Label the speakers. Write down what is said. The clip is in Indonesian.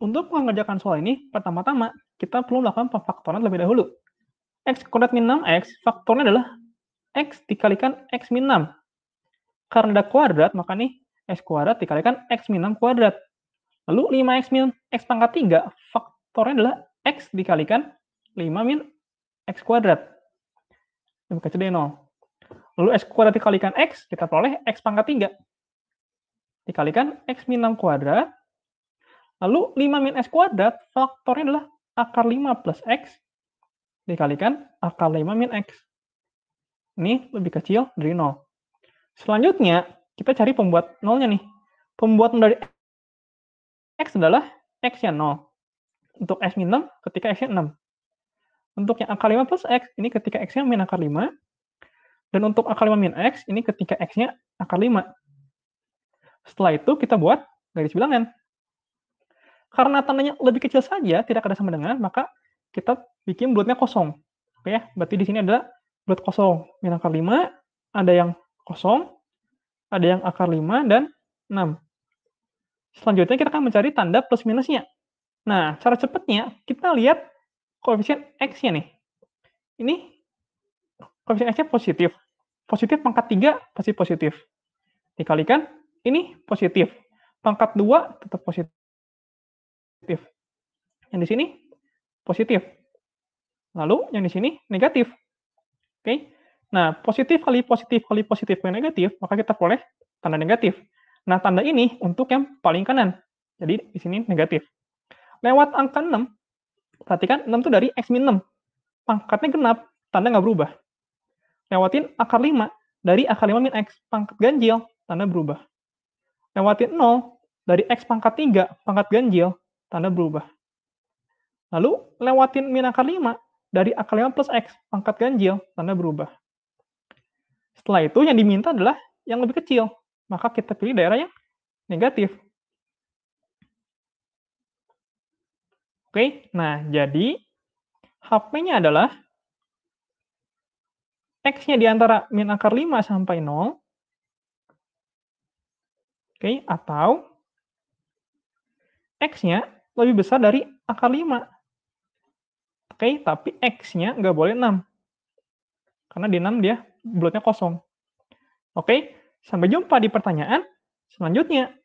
Speaker 1: Untuk mengerjakan soal ini, pertama-tama kita perlu melakukan pemfaktoran lebih dahulu. X kuadrat min 6X, faktornya adalah X dikalikan X min 6. Karena ada kuadrat, maka nih X kuadrat dikalikan X min 6 kuadrat. Lalu 5X min X pangkat 3, faktornya adalah X dikalikan 5 min X kuadrat. Lebih kecil dari 0. Lalu X kuadrat dikalikan X, kita peroleh X pangkat 3. Dikalikan X min 6 kuadrat, Lalu 5 min S kuadrat faktornya adalah akar 5 plus X dikalikan akar 5 min X. Ini lebih kecil dari 0. Selanjutnya, kita cari pembuat nolnya nih. Pembuat dari X adalah X yang 0. Untuk x min 6 ketika X yang 6. Untuk yang akar 5 plus X, ini ketika X-nya min akar 5. Dan untuk akar 5 min X, ini ketika X-nya akar 5. Setelah itu kita buat garis bilangan. Karena tandanya lebih kecil saja, tidak ada sama dengan, maka kita bikin bulatnya kosong. Oke ya, berarti di sini ada bulat kosong. Min akar 5, ada yang kosong, ada yang akar 5, dan 6. Selanjutnya kita akan mencari tanda plus minusnya. Nah, cara cepatnya kita lihat koefisien X-nya nih. Ini koefisien X-nya positif. Positif pangkat 3 pasti positif. Dikalikan, ini positif. Pangkat 2 tetap positif positif. Yang di sini positif. Lalu yang di sini negatif. Oke. Nah, positif kali positif kali positif kali negatif, maka kita peroleh tanda negatif. Nah, tanda ini untuk yang paling kanan. Jadi di sini negatif. Lewat angka 6, perhatikan 6 itu dari X-6. Pangkatnya genap, tanda nggak berubah. Lewatin akar 5, dari akar 5 min X, pangkat ganjil, tanda berubah. Lewatin 0, dari X pangkat 3, pangkat ganjil, Tanda berubah. Lalu lewatin min akar 5 dari akar 5 plus X, pangkat ganjil, tanda berubah. Setelah itu yang diminta adalah yang lebih kecil, maka kita pilih daerah yang negatif. Oke, nah jadi HP-nya adalah X-nya di antara min akar 5 sampai 0, oke, atau X-nya lebih besar dari akar 5. Oke, tapi X-nya nggak boleh 6. Karena di 6 dia bulatnya kosong. Oke, sampai jumpa di pertanyaan selanjutnya.